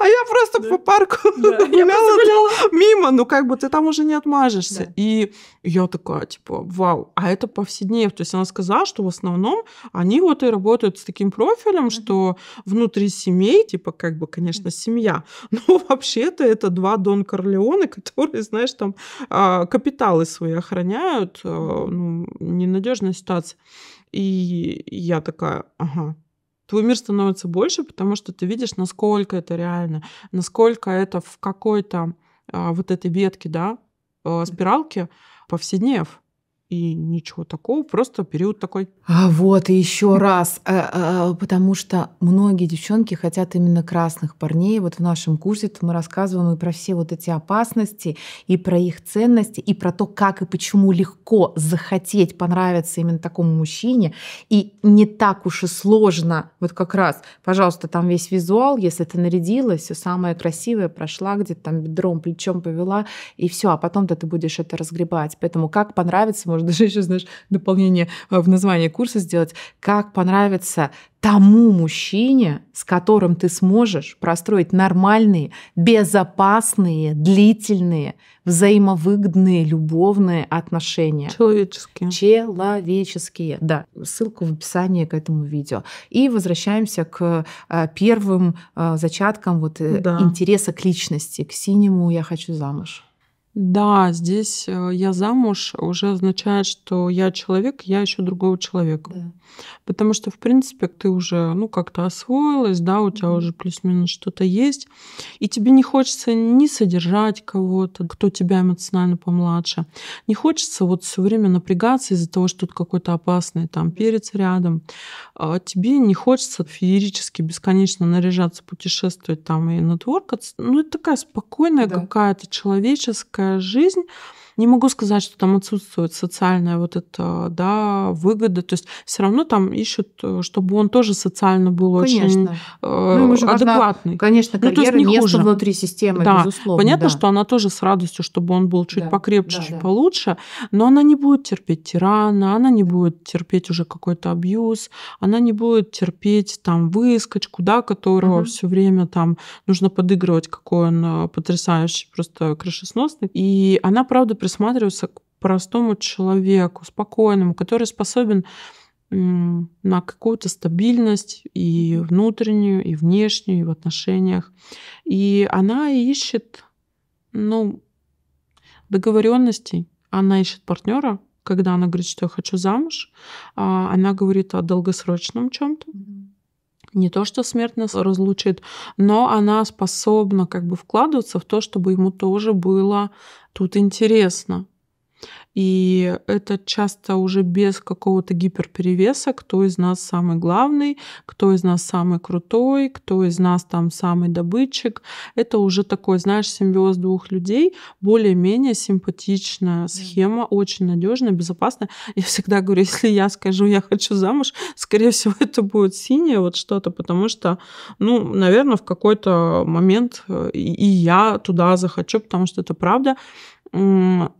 А я просто да. по парку да. гуляла, гуляла мимо, ну как бы ты там уже не отмажешься. Да. И я такая, типа, вау, а это повседнев. То есть она сказала, что в основном они вот и работают с таким профилем, mm-hmm. что внутри семей, типа, как бы, конечно, mm-hmm. семья, но вообще-то это два Дон Корлеоны, которые, знаешь, там а, капиталы свои охраняют, а, ну, ненадежная ситуация. И я такая, ага, твой мир становится больше, потому что ты видишь, насколько это реально, насколько это в какой-то а, вот этой ветке, да, а, спиралки повседнев и ничего такого, просто период такой. А вот и еще раз, э, э, потому что многие девчонки хотят именно красных парней. Вот в нашем курсе мы рассказываем и про все вот эти опасности, и про их ценности, и про то, как и почему легко захотеть понравиться именно такому мужчине, и не так уж и сложно. Вот как раз, пожалуйста, там весь визуал, если ты нарядилась, все самое красивое прошла где-то там бедром, плечом повела, и все, а потом-то ты будешь это разгребать. Поэтому как понравиться можно даже еще, знаешь, дополнение э, в название курса сделать, как понравится тому мужчине, с которым ты сможешь простроить нормальные, безопасные, длительные, взаимовыгодные, любовные отношения. Человеческие. Человеческие, да. Ссылку в описании к этому видео. И возвращаемся к э, первым э, зачаткам вот да. интереса к личности. К синему я хочу замуж. Да, здесь э, я замуж уже означает, что я человек, я еще другого человека. Да. Потому что, в принципе, ты уже ну, как-то освоилась, да, у тебя уже плюс-минус что-то есть. И тебе не хочется не содержать кого-то, кто тебя эмоционально помладше. Не хочется вот все время напрягаться из-за того, что тут какой-то опасный там перец рядом. А тебе не хочется феерически бесконечно наряжаться, путешествовать там и нетворкаться. Ну, это такая спокойная да. какая-то человеческая жизнь не могу сказать, что там отсутствует социальная вот эта да, выгода. То есть все равно там ищут, э, чтобы он тоже социально был конечно. очень э, ну, адекватный. Важна, конечно, ну, карьера, ну, есть не место хуже. внутри системы, да. безусловно. Понятно, да. что она тоже с радостью, чтобы он был чуть да. покрепче, да, чуть да. получше, но она не будет терпеть тирана, она не будет терпеть уже какой-то абьюз, она не будет терпеть там выскочку, да, которого угу. все время там нужно подыгрывать, какой он э, потрясающий, просто крышесносный. И она, правда, присматриваться к простому человеку, спокойному, который способен на какую-то стабильность и внутреннюю, и внешнюю, и в отношениях. И она ищет ну, договоренностей. Она ищет партнера, когда она говорит, что я хочу замуж, а она говорит о долгосрочном чем-то. Mm-hmm не то, что смерть нас разлучит, но она способна как бы вкладываться в то, чтобы ему тоже было тут интересно. И это часто уже без какого-то гиперперевеса, кто из нас самый главный, кто из нас самый крутой, кто из нас там самый добытчик. Это уже такой, знаешь, симбиоз двух людей, более-менее симпатичная схема, очень надежная, безопасная. Я всегда говорю, если я скажу, я хочу замуж, скорее всего, это будет синее вот что-то, потому что, ну, наверное, в какой-то момент э, и я туда захочу, потому что это правда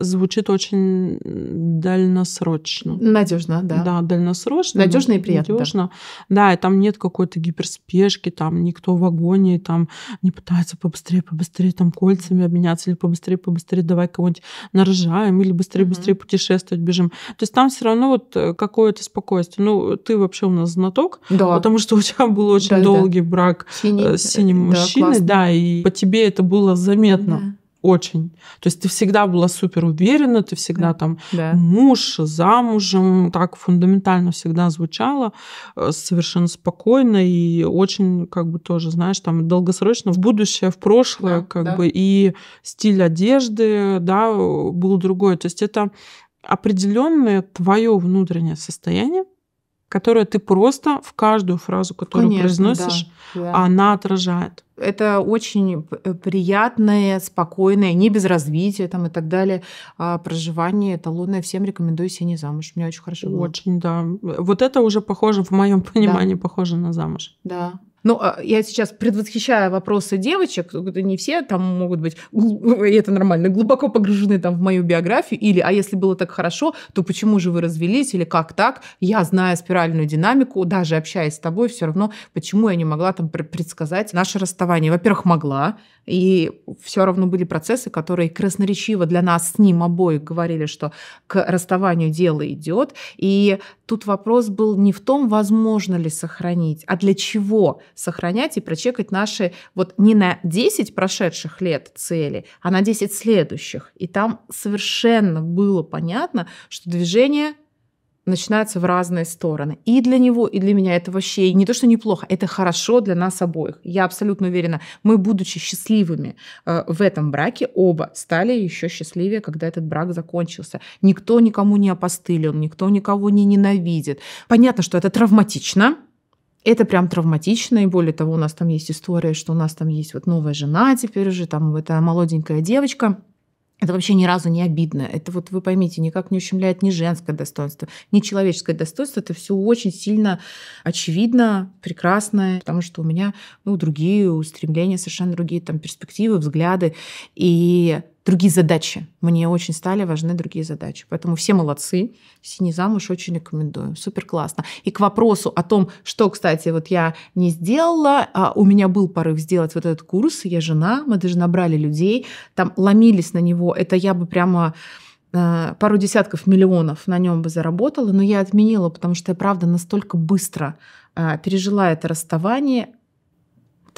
звучит очень дальносрочно. Надежно, да. Да, дальносрочно. Надежно и приятно. Надежно. Да. и там нет какой-то гиперспешки, там никто в агонии, там не пытается побыстрее, побыстрее там кольцами обменяться, или побыстрее, побыстрее давай кого-нибудь нарожаем, или быстрее, угу. быстрее путешествовать бежим. То есть там все равно вот э, какое-то спокойствие. Ну, ты вообще у нас знаток, да. потому что у тебя был очень да, долгий да. брак э, Синий, с синим э, да, мужчиной, классно. да, и по тебе это было заметно. Да очень. То есть ты всегда была супер уверена, ты всегда да. там да. муж, замужем, так фундаментально всегда звучало, э, совершенно спокойно и очень, как бы тоже, знаешь, там долгосрочно в будущее, в прошлое, да, как да. бы, и стиль одежды, да, был другой. То есть это определенное твое внутреннее состояние, которое ты просто в каждую фразу, которую Конечно, произносишь, да, да. она отражает это очень э, приятное, спокойное, не без развития там и так далее а проживание эталонное. Всем рекомендую не замуж». Мне очень хорошо было. Очень, да. Вот это уже похоже, в моем понимании, да. похоже на замуж. Да, ну, а, я сейчас предвосхищаю вопросы девочек, не все там могут быть, и это нормально, глубоко погружены там в мою биографию, или, а если было так хорошо, то почему же вы развелись, или как так? Я, знаю спиральную динамику, даже общаясь с тобой, все равно, почему я не могла там предсказать наше расставание? Во-первых, могла, и все равно были процессы, которые красноречиво для нас с ним обоих говорили, что к расставанию дело идет. И тут вопрос был не в том, возможно ли сохранить, а для чего сохранять и прочекать наши вот не на 10 прошедших лет цели, а на 10 следующих. И там совершенно было понятно, что движение начинается в разные стороны. И для него, и для меня это вообще не то, что неплохо, это хорошо для нас обоих. Я абсолютно уверена, мы, будучи счастливыми э, в этом браке, оба стали еще счастливее, когда этот брак закончился. Никто никому не опостылил, никто никого не ненавидит. Понятно, что это травматично, это прям травматично, и более того, у нас там есть история, что у нас там есть вот новая жена теперь уже, там эта молоденькая девочка, это вообще ни разу не обидно. Это вот вы поймите, никак не ущемляет ни женское достоинство, ни человеческое достоинство. Это все очень сильно очевидно, прекрасно, потому что у меня ну, другие устремления, совершенно другие там перспективы, взгляды. И другие задачи. Мне очень стали важны другие задачи. Поэтому все молодцы. «Синий замуж» очень рекомендую. Супер классно. И к вопросу о том, что, кстати, вот я не сделала, а у меня был порыв сделать вот этот курс, я жена, мы даже набрали людей, там ломились на него. Это я бы прямо э, пару десятков миллионов на нем бы заработала, но я отменила, потому что я, правда, настолько быстро э, пережила это расставание,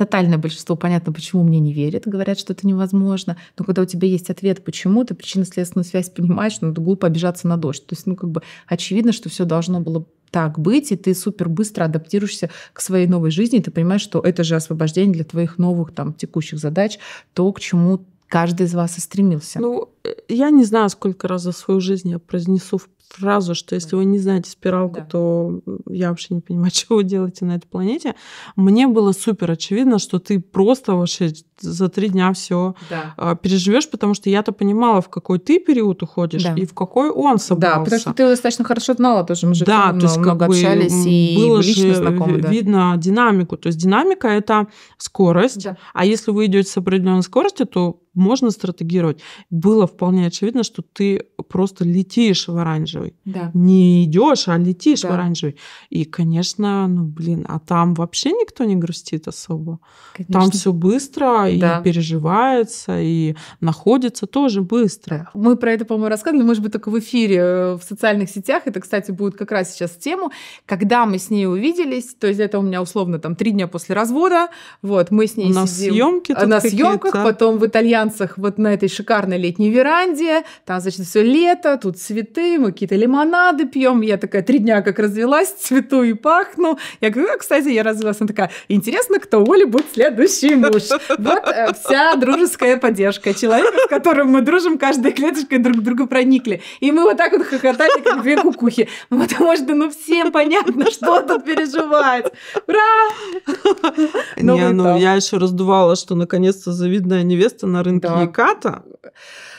тотальное большинство, понятно, почему мне не верят, говорят, что это невозможно. Но когда у тебя есть ответ, почему, ты причинно-следственную связь понимаешь, что ну, это глупо обижаться на дождь. То есть, ну, как бы очевидно, что все должно было так быть, и ты супер быстро адаптируешься к своей новой жизни, и ты понимаешь, что это же освобождение для твоих новых там текущих задач, то, к чему каждый из вас и стремился. Ну, э, я не знаю, сколько раз за свою жизнь я произнесу в фразу, что если вы не знаете спиралку, да. то я вообще не понимаю, чего вы делаете на этой планете. Мне было супер очевидно, что ты просто вообще за три дня все да. А, переживешь, потому что я-то понимала, в какой ты период уходишь да. и в какой он собрался. Да, потому что ты его достаточно хорошо знала тоже, мы же да, то есть, много как общались и было же знакомы, да. видно динамику. То есть динамика это скорость, да. а если вы идете с определенной скоростью, то можно стратегировать. Было вполне очевидно, что ты просто летишь в оранжевый. Да. Не идешь, а летишь да. в оранжевый. И, конечно, ну блин, а там вообще никто не грустит особо. Конечно. Там все быстро, да. и переживается, и находится тоже быстро. Мы про это, по-моему, рассказывали, может быть, только в эфире э, в социальных сетях. Это, кстати, будет как раз сейчас тема. Когда мы с ней увиделись, то есть это у меня условно там три дня после развода, вот, мы с ней на сидим съемки на съемках, потом в итальянцах вот на этой шикарной летней веранде, там, значит, все лето, тут цветы, мы какие-то лимонады пьем. Я такая три дня как развелась, цвету и пахну. Я говорю, а, кстати, я развелась. Она такая, интересно, кто Оли будет следующий муж. Вот вот э, вся дружеская поддержка человека, с которым мы дружим каждой клеточкой друг к другу проникли. И мы вот так вот хохотали, как две кукухи. Ну, потому что, ну, всем понятно, что тут переживает. Ура! Не, ну, я еще раздувала, что наконец-то завидная невеста на рынке Яката.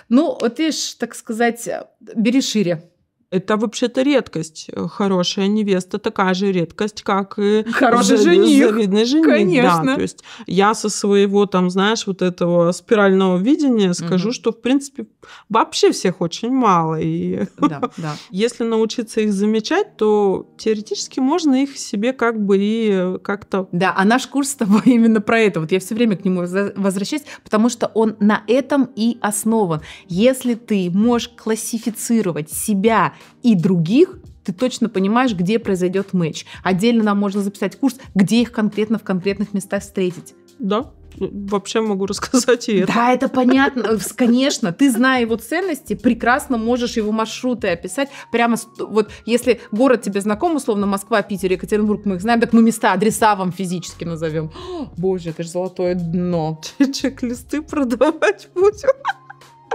Ну, вот ты ж, так сказать, э, бери шире. Это вообще-то редкость. Э, хорошая невеста такая же редкость, как и хороший за, жених. Завидный жених. Конечно. Да, то есть я со своего там, знаешь, вот этого спирального видения скажу, угу. что в принципе вообще всех очень мало. И да, да. если научиться их замечать, то теоретически можно их себе как бы и как-то. Да, а наш курс с тобой именно про это. Вот я все время к нему возвращаюсь, потому что он на этом и основан. Если ты можешь классифицировать себя и других ты точно понимаешь, где произойдет матч. Отдельно нам можно записать курс, где их конкретно в конкретных местах встретить. Да, вообще могу рассказать и это. Да, это понятно, э, конечно, ты, зная его ценности, прекрасно можешь его маршруты описать. Прямо вот если город тебе знаком, условно, Москва, Питер, Екатеринбург, мы их знаем, так мы места, адреса вам физически назовем. О, боже, это же золотое дно. Чек-листы продавать будем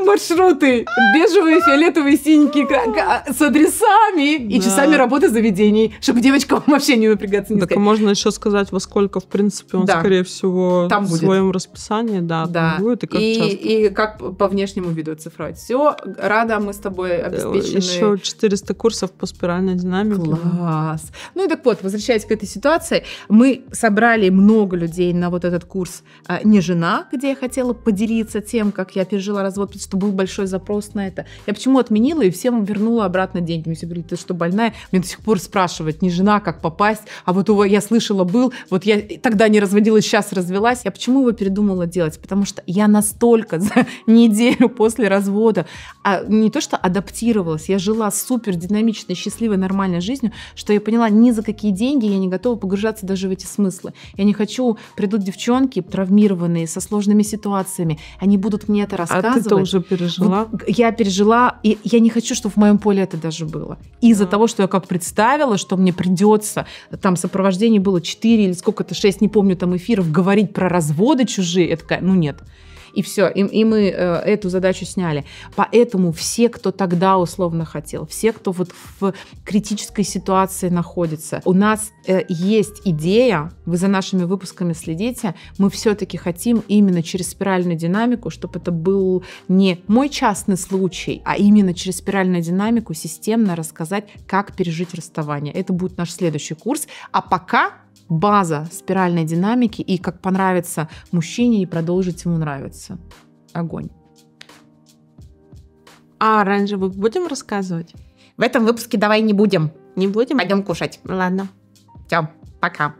маршруты бежевые, фиолетовые, синенькие с адресами и да. часами работы заведений, чтобы девочкам вообще не напрягаться. Не так сказать. можно еще сказать, во сколько, в принципе, он, да. скорее всего, там в будет. своем расписании, да, да. Там будет и как и, и как по внешнему виду цифровать. Все, рада, мы с тобой э, обеспечены. Еще 400 курсов по спиральной динамике. Класс. Ну и так вот, возвращаясь к этой ситуации, мы собрали много людей на вот этот курс а, «Не жена», где я хотела поделиться тем, как я пережила развод, что был большой запрос на это. Я почему отменила и всем вернула обратно деньги. Мне все говорили, ты что, больная? Мне до сих пор спрашивают, не жена, как попасть, а вот его, я слышала, был, вот я тогда не разводилась, сейчас развелась. Я почему его передумала делать? Потому что я настолько за неделю после развода, а не то что адаптировалась, я жила супер динамичной, счастливой, нормальной жизнью, что я поняла, ни за какие деньги я не готова погружаться даже в эти смыслы. Я не хочу, придут девчонки травмированные, со сложными ситуациями, они будут мне это рассказывать. А ты-то уже тоже пережила. Вот я пережила, и я не хочу, чтобы в моем поле это даже было. Из-за а. того, что я как представила, что мне придется, там сопровождение было 4 или сколько-то, 6, не помню, там эфиров, говорить про разводы чужие, я такая, ну нет, и все, и, и мы э, эту задачу сняли. Поэтому все, кто тогда условно хотел, все, кто вот в критической ситуации находится, у нас э, есть идея, вы за нашими выпусками следите, мы все-таки хотим именно через спиральную динамику, чтобы это был не мой частный случай, а именно через спиральную динамику системно рассказать, как пережить расставание. Это будет наш следующий курс. А пока база спиральной динамики и как понравится мужчине и продолжить ему нравиться. Огонь. А оранжевых будем рассказывать? В этом выпуске давай не будем. Не будем? Пойдем кушать. Ладно. Все, пока.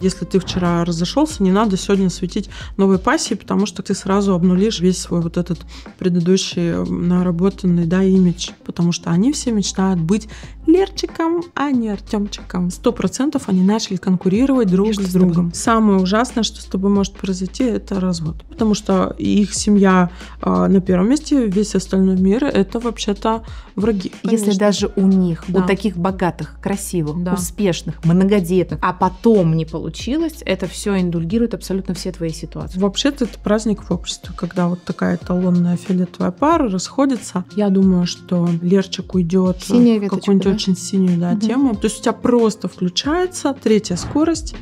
Если ты вчера разошелся, не надо сегодня светить новой пассией, потому что ты сразу обнулишь весь свой вот этот предыдущий наработанный, да, имидж, потому что они все мечтают быть Лерчиком, а не Артемчиком. Сто процентов они начали конкурировать друг Между с другом. Тобой. Самое ужасное, что с тобой может произойти, это развод. Потому что их семья э, на первом месте, весь остальной мир, это вообще-то враги. Конечно. Если даже у них, да. у таких богатых, красивых, да. успешных, многодетных, а потом не получается случилось, это все индульгирует абсолютно все твои ситуации. Вообще-то это праздник в обществе, когда вот такая эталонная фиолетовая пара расходится. Я думаю, что Лерчик уйдет в какую-нибудь да? очень синюю да, угу. тему. То есть у тебя просто включается третья скорость.